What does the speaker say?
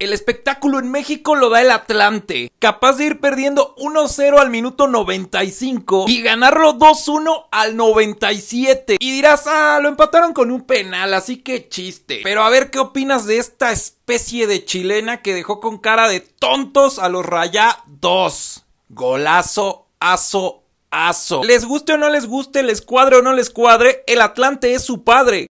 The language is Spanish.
El espectáculo en México lo da el Atlante, capaz de ir perdiendo 1-0 al minuto 95 y ganarlo 2-1 al 97. Y dirás, ah, lo empataron con un penal, así que chiste. Pero a ver qué opinas de esta especie de chilena que dejó con cara de tontos a los Rayá 2. Golazo, aso, aso. Les guste o no les guste, les cuadre o no les cuadre, el Atlante es su padre.